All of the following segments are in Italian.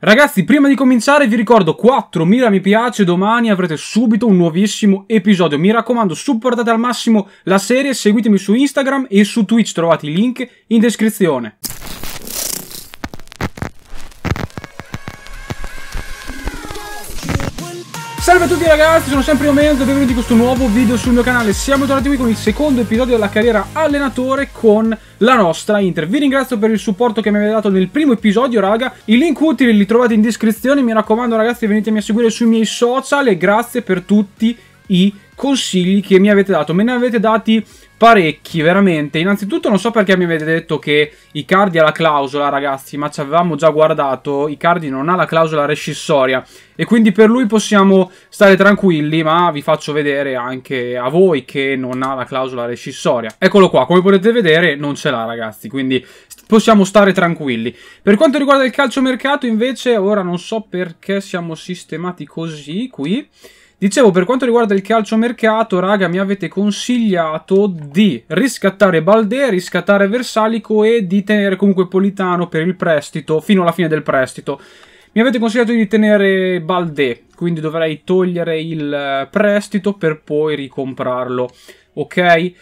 Ragazzi, prima di cominciare vi ricordo 4.000 mi piace, domani avrete subito un nuovissimo episodio. Mi raccomando, supportate al massimo la serie, seguitemi su Instagram e su Twitch, trovate i link in descrizione. Salve a tutti ragazzi, sono sempre Omendo e benvenuti in questo nuovo video sul mio canale. Siamo tornati qui con il secondo episodio della carriera allenatore con la nostra Inter. Vi ringrazio per il supporto che mi avete dato nel primo episodio, raga. I link utili li trovate in descrizione. Mi raccomando ragazzi, venitemi a seguire sui miei social e grazie per tutti i consigli che mi avete dato. Me ne avete dati parecchi veramente. Innanzitutto non so perché mi avete detto che Icardi ha la clausola ragazzi, ma ci avevamo già guardato, Icardi non ha la clausola rescissoria e quindi per lui possiamo stare tranquilli, ma vi faccio vedere anche a voi che non ha la clausola rescissoria. Eccolo qua, come potete vedere non ce l'ha ragazzi, quindi possiamo stare tranquilli. Per quanto riguarda il calciomercato invece, ora non so perché siamo sistemati così qui... Dicevo, per quanto riguarda il calciomercato, raga, mi avete consigliato di riscattare Balde, riscattare Versalico e di tenere comunque Politano per il prestito, fino alla fine del prestito. Mi avete consigliato di tenere Balde, quindi dovrei togliere il eh, prestito per poi ricomprarlo, ok?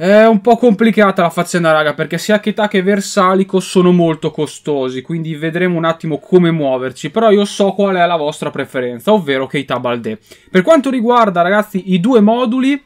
È un po' complicata la faccenda, raga, perché sia Kita che Versalico sono molto costosi, quindi vedremo un attimo come muoverci, però io so qual è la vostra preferenza, ovvero Keita Balde. Per quanto riguarda, ragazzi, i due moduli,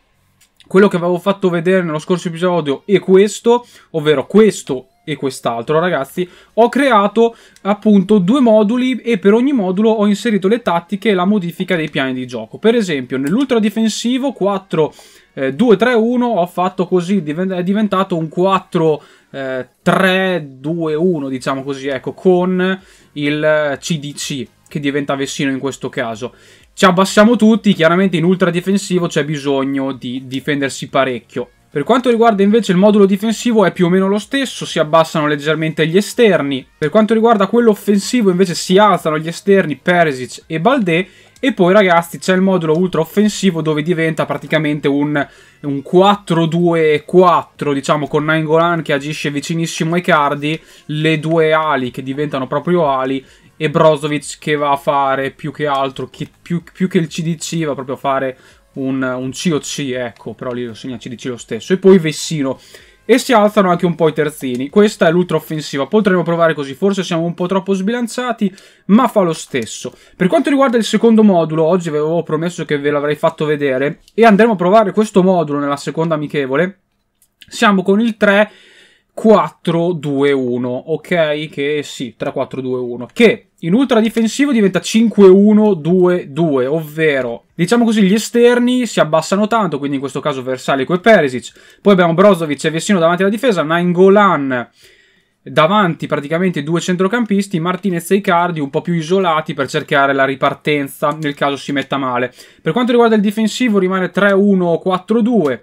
quello che avevo fatto vedere nello scorso episodio e questo, ovvero questo e quest'altro ragazzi ho creato appunto due moduli e per ogni modulo ho inserito le tattiche e la modifica dei piani di gioco per esempio nell'ultra difensivo 4 eh, 2-3-1 ho fatto così, è diventato un 4 eh, 3-2-1 diciamo così, ecco, con il CDC eh, che diventa Vessino in questo caso. Ci abbassiamo tutti, chiaramente in ultra difensivo c'è bisogno di difendersi parecchio. Per quanto riguarda invece il modulo difensivo è più o meno lo stesso, si abbassano leggermente gli esterni. Per quanto riguarda quello offensivo invece si alzano gli esterni Perisic e Baldé e poi ragazzi c'è il modulo ultra offensivo dove diventa praticamente un, un 4-2-4, diciamo con Nangolan che agisce vicinissimo ai cardi, le due ali che diventano proprio ali e Brozovic che va a fare più che altro, che più, più, che il CDC va proprio a fare un, un COC, ecco, però lì lo segna CDC lo stesso. E poi Vessino e si alzano anche un po' i terzini. Questa è l'ultra offensiva. Potremmo provare così. Forse siamo un po' troppo sbilanciati, ma fa lo stesso. Per quanto riguarda il secondo modulo, oggi vi avevo promesso che ve l'avrei fatto vedere. E andremo a provare questo modulo nella seconda amichevole. Siamo con il 3... 4-2-1, ok? Che sì, 3-4-2-1, che in ultra difensivo diventa 5-1-2-2, ovvero diciamo così gli esterni si abbassano tanto, quindi in questo caso Versalico e Perisic. Poi abbiamo Brozovic e Vessino davanti alla difesa, Nangolan davanti praticamente due centrocampisti, Martinez e Icardi un po' più isolati per cercare la ripartenza nel caso si metta male. Per quanto riguarda il difensivo rimane 3-1-4-2.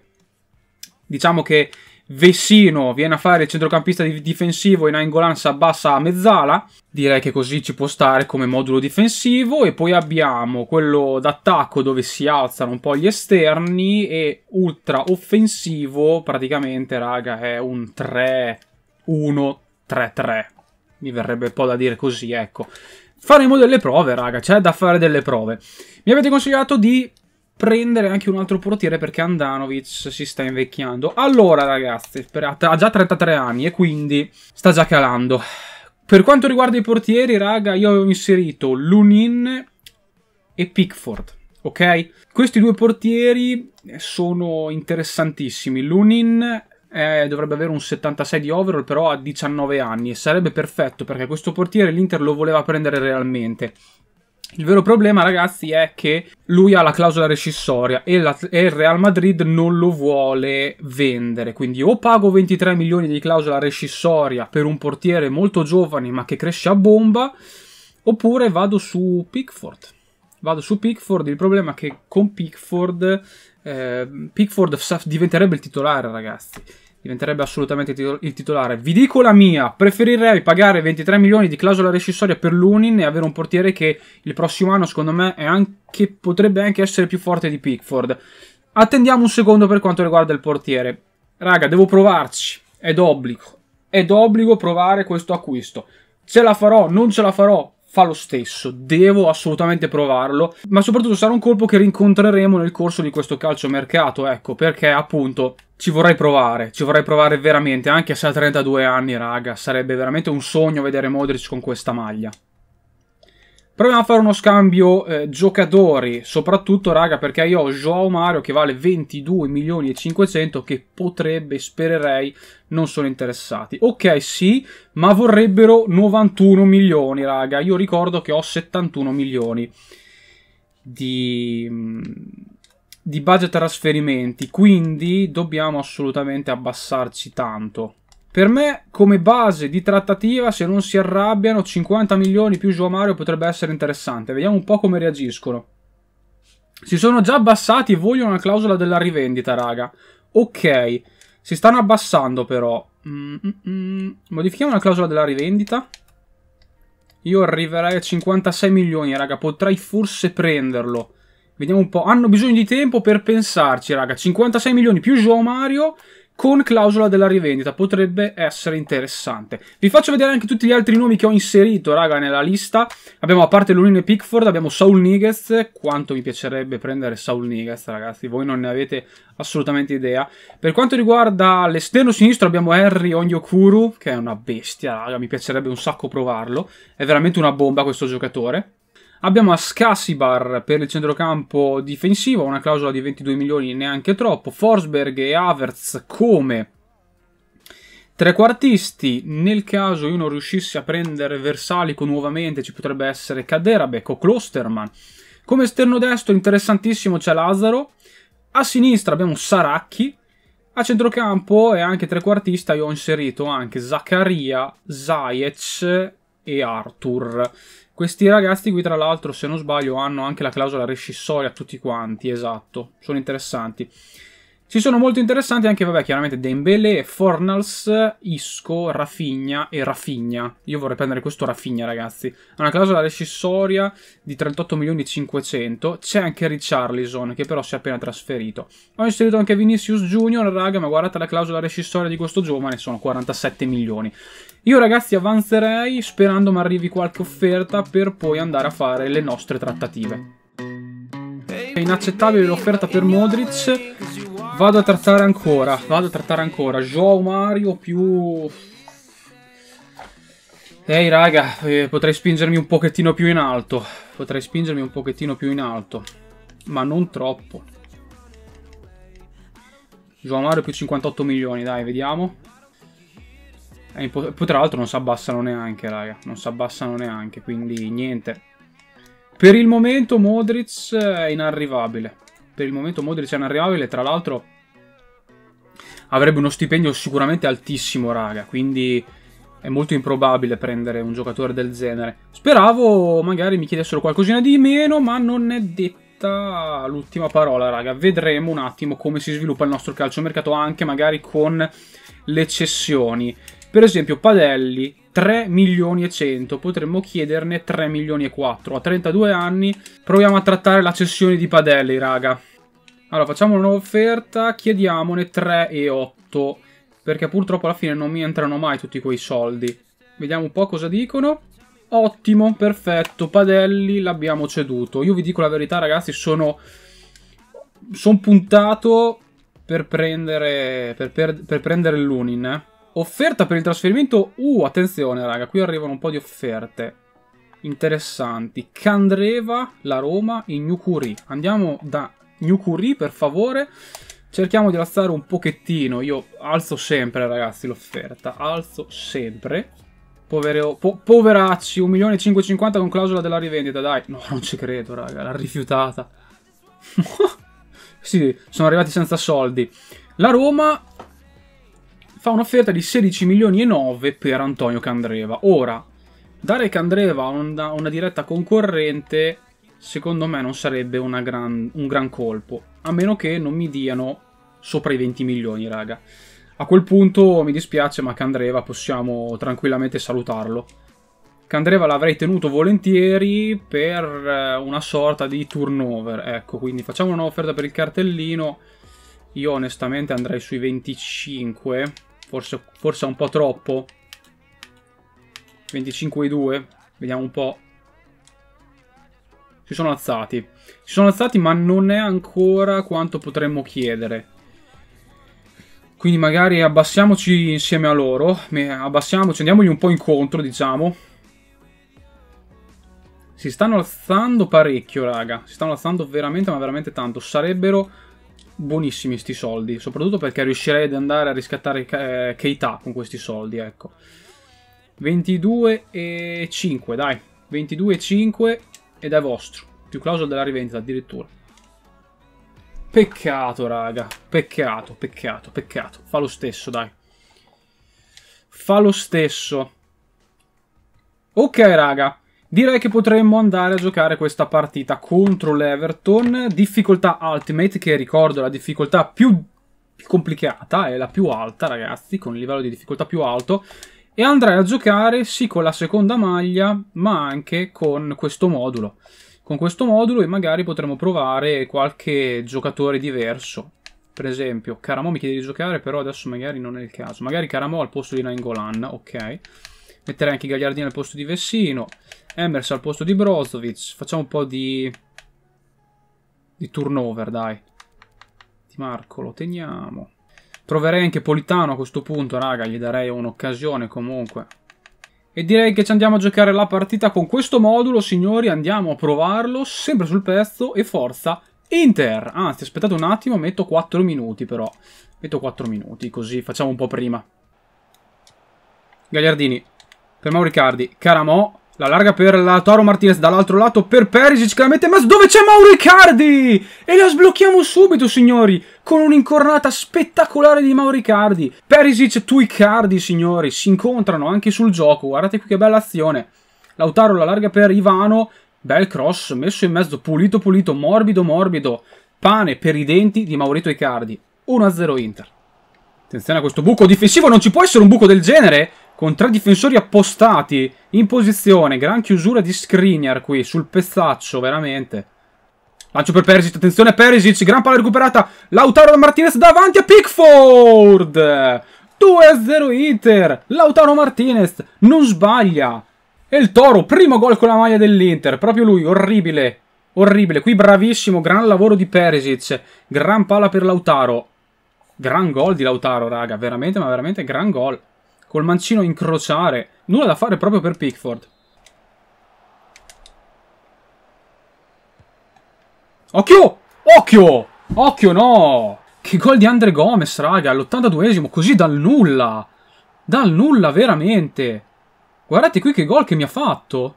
Diciamo che Vessino viene a fare il centrocampista difensivo e Nainggolan si abbassa a mezzala. Direi che così ci può stare come modulo difensivo. E poi abbiamo quello d'attacco dove si alzano un po' gli esterni e ultra offensivo praticamente, raga, è un 3-1-3-3. Mi verrebbe un po' da dire così, ecco faremo delle prove, raga, c'è da fare delle prove. Mi avete consigliato di prendere anche un altro portiere perché Andanovic si sta invecchiando. Allora ragazzi, ha già 33 anni e quindi sta già calando. Per quanto riguarda i portieri, raga, io avevo inserito Lunin e Pickford, ok? Questi due portieri sono interessantissimi. Lunin eh, dovrebbe avere un 76 di overall, però ha 19 anni e sarebbe perfetto perché questo portiere l'Inter lo voleva prendere realmente. Il vero problema, ragazzi, è che lui ha la clausola rescissoria e, la, e, il Real Madrid non lo vuole vendere. Quindi o pago 23 milioni di clausola rescissoria per un portiere molto giovane ma che cresce a bomba, oppure vado su Pickford. Vado su Pickford, il problema è che con Pickford, eh, Pickford diventerebbe il titolare, ragazzi diventerebbe assolutamente il titolare. Vi dico la mia, preferirei pagare 23 milioni di clausola rescissoria per Lunin e avere un portiere che il prossimo anno secondo me anche, potrebbe anche essere più forte di Pickford. Attendiamo un secondo per quanto riguarda il portiere. Raga, devo provarci, è d'obbligo, è d'obbligo provare questo acquisto. Ce la farò, non ce la farò, fa lo stesso. Devo assolutamente provarlo, ma soprattutto sarà un colpo che rincontreremo nel corso di questo calciomercato, ecco, perché appunto ci vorrei provare, ci vorrei provare veramente, anche se a 32 anni, raga, sarebbe veramente un sogno vedere Modric con questa maglia. Proviamo a fare uno scambio eh, giocatori, soprattutto raga perché io ho Joao Mario che vale 22 milioni e 500 che potrebbe, spererei, non sono interessati. Ok sì, ma vorrebbero 91 milioni raga, io ricordo che ho 71 milioni di mm, di budget trasferimenti, quindi dobbiamo assolutamente abbassarci tanto. Per me, come base di trattativa, se non si arrabbiano, 50 milioni più Joao Mario potrebbe essere interessante. Vediamo un po' come reagiscono. Si sono già abbassati e vogliono la clausola della rivendita, raga. Ok, si stanno abbassando però. Mm -mm. mm. Modifichiamo la clausola della rivendita. Io arriverei a 56 milioni, raga. Potrei forse prenderlo. Vediamo un po'. Hanno bisogno di tempo per pensarci, raga. 56 milioni più Joao Mario con clausola della rivendita, potrebbe essere interessante. Vi faccio vedere anche tutti gli altri nomi che ho inserito, raga, nella lista. Abbiamo a parte l'Unione e Pickford, abbiamo Saul Niguez, quanto mi piacerebbe prendere Saul Niguez, ragazzi, voi non ne avete assolutamente idea. Per quanto riguarda l'esterno sinistro abbiamo Harry Onyokuru, che è una bestia, raga, mi piacerebbe un sacco provarlo, è veramente una bomba questo giocatore. Abbiamo a Ascasibar per il centrocampo difensivo, una clausola di 22 milioni neanche troppo. Forsberg e Havertz come trequartisti. Nel caso io non riuscissi a prendere Versalico nuovamente, ci potrebbe essere Kaderabek o Klosterman. Come esterno destro, interessantissimo, c'è Lazzaro. A sinistra abbiamo Saracchi. A centrocampo e anche trequartista io ho inserito anche Zaccaria, Zajec e Arthur. Questi ragazzi qui, tra l'altro, se non sbaglio, hanno anche la clausola rescissoria tutti quanti, esatto, sono interessanti. Ci sono molto interessanti anche, vabbè, chiaramente Dembele, Fornals, Isco, Rafigna e Rafigna. Io vorrei prendere questo Rafigna, ragazzi. Ha una clausola rescissoria di 38 milioni e 500. C'è anche Richarlison, che però si è appena trasferito. Ho inserito anche Vinicius Junior, raga, ma guardate la clausola rescissoria di questo giovane, sono 47 milioni. Io ragazzi avanzerei sperando mi arrivi qualche offerta per poi andare a fare le nostre trattative. È inaccettabile l'offerta per Modric. Vado a trattare ancora, vado a trattare ancora. Joao Mario più... Ehi raga, eh, potrei spingermi un pochettino più in alto. Potrei spingermi un pochettino più in alto. Ma non troppo. Joao Mario più 58 milioni, dai, vediamo. E poi tra l'altro non si abbassano neanche, raga. Non si abbassano neanche, quindi niente. Per il momento Modric è inarrivabile. Per il momento Modric è inarrivabile, tra l'altro avrebbe uno stipendio sicuramente altissimo, raga. Quindi è molto improbabile prendere un giocatore del genere. Speravo magari mi chiedessero qualcosina di meno, ma non è detta l'ultima parola, raga. Vedremo un attimo come si sviluppa il nostro calciomercato, anche magari con le cessioni. Per esempio Padelli 3 milioni e 100, potremmo chiederne 3 milioni e 4. A 32 anni proviamo a trattare la cessione di Padelli, raga. Allora, facciamo una nuova offerta, chiediamone 3 e 8, perché purtroppo alla fine non mi entrano mai tutti quei soldi. Vediamo un po' cosa dicono. Ottimo, perfetto, Padelli l'abbiamo ceduto. Io vi dico la verità, ragazzi, sono... Sono puntato per prendere, per, per, per prendere l'Unin, eh. Offerta per il trasferimento. Uh, attenzione, raga, qui arrivano un po' di offerte interessanti. Candreva, la Roma, in Nukuri. Andiamo da Nukuri, per favore. Cerchiamo di alzare un pochettino. Io alzo sempre, ragazzi, l'offerta. Alzo sempre. Povero, po poveracci, 1.550 con clausola della rivendita, dai. No, non ci credo, raga, l'ha rifiutata. sì, sono arrivati senza soldi. La Roma fa un'offerta di 16 milioni e 9 per Antonio Candreva. Ora, dare Candreva a una, una, diretta concorrente, secondo me non sarebbe gran, un gran colpo, a meno che non mi diano sopra i 20 milioni, raga. A quel punto mi dispiace, ma Candreva possiamo tranquillamente salutarlo. Candreva l'avrei tenuto volentieri per eh, una sorta di turnover, ecco, quindi facciamo un'offerta per il cartellino. Io onestamente andrei sui 25 Forse, forse un po' troppo. 25 2. Vediamo un po'. Si sono alzati. Si sono alzati, ma non è ancora quanto potremmo chiedere. Quindi magari abbassiamoci insieme a loro. Abbassiamoci, andiamogli un po' incontro, diciamo. Si stanno alzando parecchio, raga. Si stanno alzando veramente, ma veramente tanto. Sarebbero buonissimi sti soldi, soprattutto perché riuscirei ad andare a riscattare eh, Keita con questi soldi, ecco. 22 e 5, dai. 22 e 5 ed è vostro. Più clausola della rivendita addirittura. Peccato, raga. Peccato, peccato, peccato. Fa lo stesso, dai. Fa lo stesso. Ok, raga. Direi che potremmo andare a giocare questa partita contro l'Everton, difficoltà Ultimate, che ricordo la difficoltà più complicata, è la più alta ragazzi, con il livello di difficoltà più alto, e andrei a giocare sì con la seconda maglia, ma anche con questo modulo. Con questo modulo e magari potremo provare qualche giocatore diverso. Per esempio, Caramo mi chiede di giocare, però adesso magari non è il caso. Magari Caramo al posto di Nangolan, ok. Metterei anche Gagliardini al posto di Vessino. Emerson al posto di Brozovic. Facciamo un po' di... Di turnover, dai. Di Marco lo teniamo. Proverei anche Politano a questo punto, raga. Gli darei un'occasione comunque. E direi che ci andiamo a giocare la partita con questo modulo, signori. Andiamo a provarlo, sempre sul pezzo e forza Inter. Anzi, aspettate un attimo, metto 4 minuti però. Metto 4 minuti, così facciamo un po' prima. Gagliardini, per Mauricardi, Caramò, la larga per la Toro Martinez dall'altro lato per Perisic che la mette in mezzo. Dove c'è Mauro Icardi? E la sblocchiamo subito, signori, con un'incornata spettacolare di Mauro Icardi. Perisic, tu Icardi, signori, si incontrano anche sul gioco. Guardate qui che bella azione. Lautaro la larga per Ivano. Bel cross messo in mezzo, pulito, pulito, morbido, morbido. Pane per i denti di Maurito Icardi. 1-0 Inter. Attenzione a questo buco difensivo, non ci può essere un buco del genere con tre difensori appostati in posizione, gran chiusura di Skriniar qui, sul pezzaccio veramente. Lancio per Perisic, attenzione a Perisic, gran palla recuperata, Lautaro da Martinez davanti a Pickford! 2-0 Inter, Lautaro Martinez non sbaglia. E il Toro, primo gol con la maglia dell'Inter, proprio lui, orribile, orribile. Qui bravissimo, gran lavoro di Perisic, gran palla per Lautaro. Gran gol di Lautaro, raga, veramente, ma veramente gran gol col mancino incrociare. Nulla da fare proprio per Pickford. Occhio! Occhio! Occhio no! Che gol di Andre Gomez, raga, all'82esimo, così dal nulla! Dal nulla, veramente! Guardate qui che gol che mi ha fatto!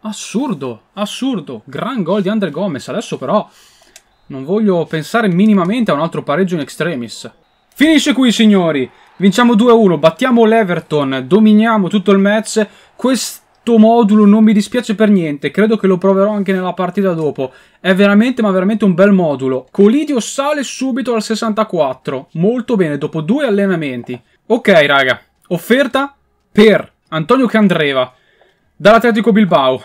Assurdo, assurdo! Gran gol di Andre Gomez, adesso però non voglio pensare minimamente a un altro pareggio in extremis. Finisce qui, signori! Vinciamo 2-1, battiamo l'Everton, dominiamo tutto il match. Questo modulo non mi dispiace per niente, credo che lo proverò anche nella partita dopo. È veramente, ma veramente un bel modulo. Colidio sale subito al 64, molto bene, dopo due allenamenti. Ok raga, offerta per Antonio Candreva dall'Atletico Bilbao.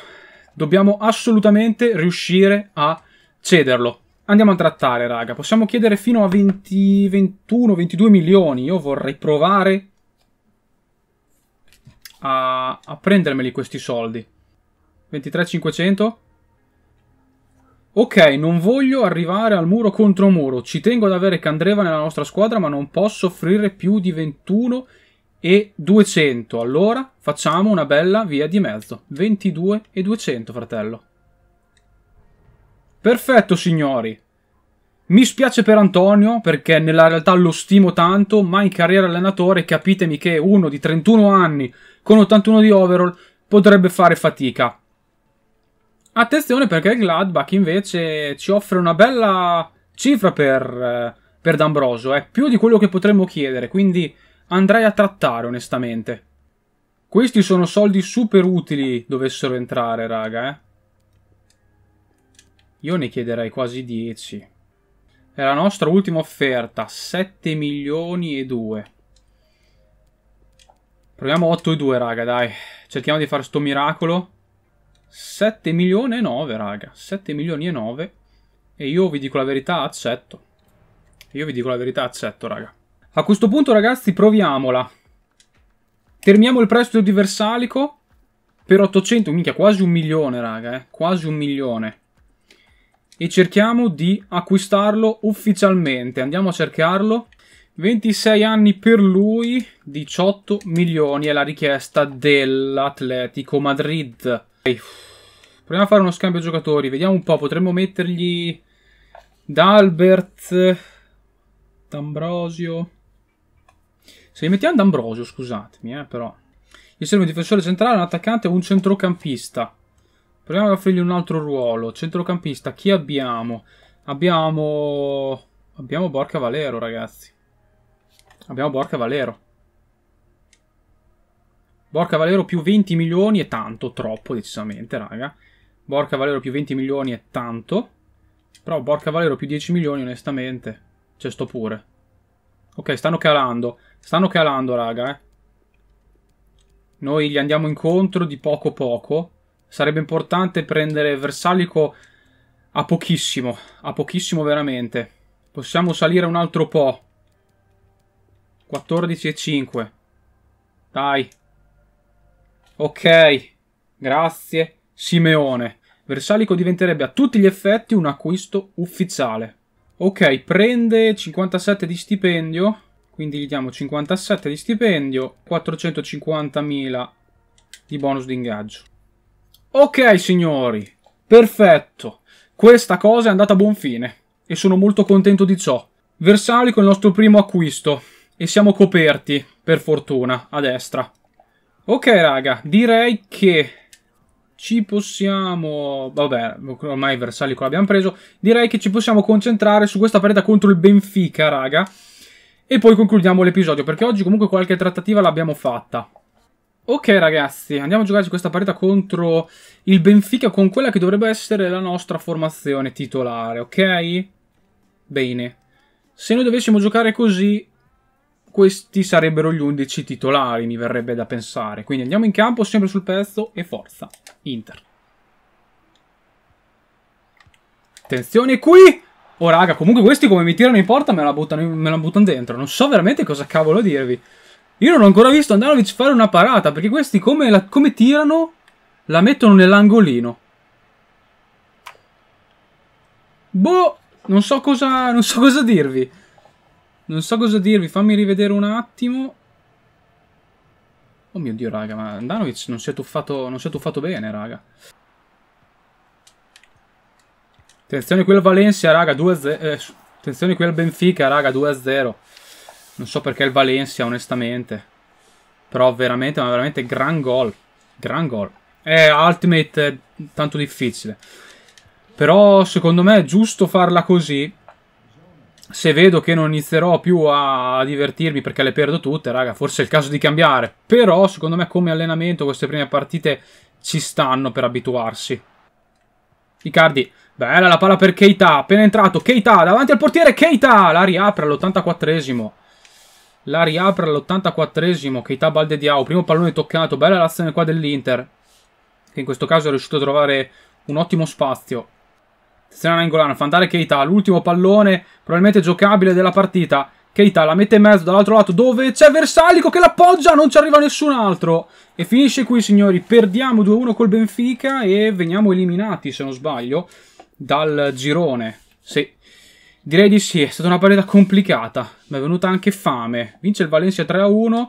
Dobbiamo assolutamente riuscire a cederlo andiamo a trattare, raga. Possiamo chiedere fino a 20, 21, 22 milioni. Io vorrei provare a, a prendermeli questi soldi. 23,500. Ok, non voglio arrivare al muro contro muro. Ci tengo ad avere Candreva nella nostra squadra, ma non posso offrire più di 21 e 200. Allora facciamo una bella via di mezzo. 22 e 200, fratello. Perfetto, signori. Mi spiace per Antonio perché nella realtà lo stimo tanto, ma in carriera allenatore capitemi che uno di 31 anni con 81 di overall potrebbe fare fatica. Attenzione perché il Gladbach invece ci offre una bella cifra per, eh, per D'Ambrosio, è eh? più di quello che potremmo chiedere, quindi andrei a trattare onestamente. Questi sono soldi super utili dovessero entrare, raga, eh. Io ne chiederei quasi 10. È la nostra ultima offerta, 7 milioni e 2. Proviamo 8 e 2, raga, dai. Cerchiamo di fare sto miracolo. 7 milioni e 9, raga. 7 milioni e 9. E io vi dico la verità, accetto. Io vi dico la verità, accetto, raga. A questo punto, ragazzi, proviamola. Termiamo il prestito di Versalico per 800, minchia, quasi un milione, raga, eh. Quasi un milione e cerchiamo di acquistarlo ufficialmente. Andiamo a cercarlo. 26 anni per lui, 18 milioni è la richiesta dell'Atletico Madrid. Proviamo a fare uno scambio giocatori, vediamo un po', potremmo mettergli D'Albert, D'Ambrosio. Se li mettiamo D'Ambrosio, scusatemi, eh, però. Gli serve un difensore centrale, un attaccante e un centrocampista. Proviamo ad offrirgli un altro ruolo. Centrocampista, chi abbiamo? Abbiamo... Abbiamo Borca Valero, ragazzi. Abbiamo Borca Valero. Borca Valero più 20 milioni è tanto, troppo decisamente, raga. Borca Valero più 20 milioni è tanto. Però Borca Valero più 10 milioni, onestamente. C'è sto pure. Ok, stanno calando. Stanno calando, raga, eh. Noi gli andiamo incontro di poco poco sarebbe importante prendere Versalico a pochissimo, a pochissimo veramente. Possiamo salire un altro po'. 14,5. Dai. Ok. Grazie. Simeone. Versalico diventerebbe a tutti gli effetti un acquisto ufficiale. Ok, prende 57 di stipendio, quindi gli diamo 57 di stipendio, 450.000 di bonus di ingaggio. Ok signori, perfetto. Questa cosa è andata a buon fine e sono molto contento di ciò. Versali con il nostro primo acquisto e siamo coperti, per fortuna, a destra. Ok raga, direi che ci possiamo... Vabbè, ormai Versali qua l'abbiamo preso. Direi che ci possiamo concentrare su questa partita contro il Benfica, raga. E poi concludiamo l'episodio, perché oggi comunque qualche trattativa l'abbiamo fatta. Ok ragazzi, andiamo a giocarci questa partita contro il Benfica con quella che dovrebbe essere la nostra formazione titolare, ok? Bene. Se noi dovessimo giocare così, questi sarebbero gli 11 titolari, mi verrebbe da pensare. Quindi andiamo in campo, sempre sul pezzo e forza, Inter. Attenzione qui! Oh raga, comunque questi come mi tirano in porta me la buttano, me la buttano dentro, non so veramente cosa cavolo dirvi. Io non ho ancora visto Andanovic fare una parata, perché questi come, la, come tirano la mettono nell'angolino. Boh, non so cosa, non so cosa dirvi. Non so cosa dirvi, fammi rivedere un attimo. Oh mio Dio, raga, ma Andanovic non si è tuffato, non si è tuffato bene, raga. Attenzione qui al Valencia, raga, 2-0. Eh, attenzione qui al Benfica, raga, 2-0. Non so perché il Valencia, onestamente. Però veramente, ma veramente gran gol. Gran gol. È ultimate eh, tanto difficile. Però secondo me è giusto farla così. Se vedo che non inizierò più a divertirmi perché le perdo tutte, raga, forse è il caso di cambiare. Però secondo me come allenamento queste prime partite ci stanno per abituarsi. Icardi, bella la palla per Keita, appena entrato, Keita davanti al portiere, Keita la riapre all'84esimo. La riapre all'84esimo Keita Balde Diao, primo pallone toccato, bella l'azione qua dell'Inter, che in questo caso è riuscito a trovare un ottimo spazio. Attenzione Angolano. fa andare Keita, l'ultimo pallone, probabilmente giocabile della partita. Keita la mette in mezzo dall'altro lato dove c'è Versalico che l'appoggia, non ci arriva nessun altro. E finisce qui signori, perdiamo 2-1 col Benfica e veniamo eliminati se non sbaglio dal girone. Sì. Direi di sì, è stata una partita complicata, mi è venuta anche fame. Vince il Valencia 3-1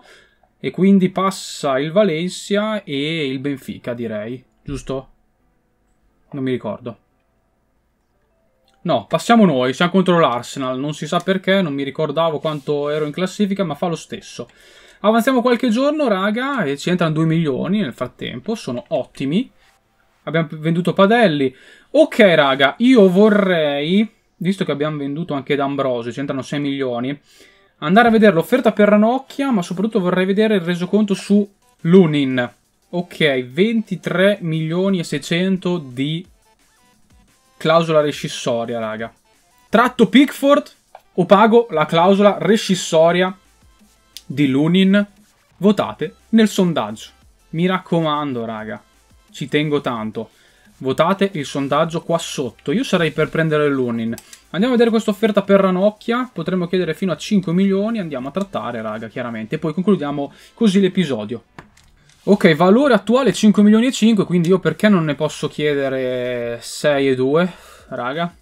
e quindi passa il Valencia e il Benfica, direi, giusto? Non mi ricordo. No, passiamo noi, siamo contro l'Arsenal, non si sa perché, non mi ricordavo quanto ero in classifica, ma fa lo stesso. Avanziamo qualche giorno, raga, e ci entrano 2 milioni nel frattempo, sono ottimi. Abbiamo venduto Padelli. Ok, raga, io vorrei visto che abbiamo venduto anche D'Ambrosio, c'entrano 6 milioni, andare a vedere l'offerta per Ranocchia, ma soprattutto vorrei vedere il resoconto su Lunin. Ok, 23 milioni e 600 di clausola rescissoria, raga. Tratto Pickford o pago la clausola rescissoria di Lunin? Votate nel sondaggio. Mi raccomando, raga. Ci tengo tanto votate il sondaggio qua sotto. Io sarei per prendere l'Unin. Andiamo a vedere questa offerta per Ranocchia, potremmo chiedere fino a 5 milioni, andiamo a trattare raga chiaramente, e poi concludiamo così l'episodio. Ok, valore attuale 5 milioni e 5, quindi io perché non ne posso chiedere 6 e 2, raga?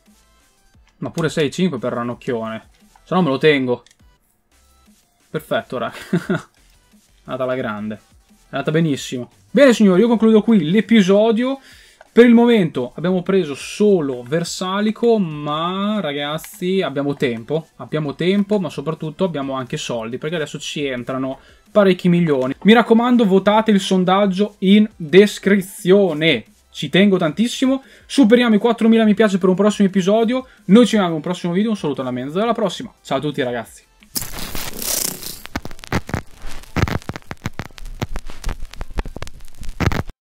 Ma pure 6 e 5 per Ranocchione, se no me lo tengo. Perfetto raga, è andata alla grande, è andata benissimo. Bene signori, io concludo qui l'episodio. Per il momento abbiamo preso solo Versalico, ma ragazzi abbiamo tempo, abbiamo tempo, ma soprattutto abbiamo anche soldi, perché adesso ci entrano parecchi milioni. Mi raccomando, votate il sondaggio in descrizione. Ci tengo tantissimo. Superiamo i 4.000 mi piace per un prossimo episodio. Noi ci vediamo in un prossimo video. Un saluto alla menza. Alla prossima. Ciao a tutti ragazzi.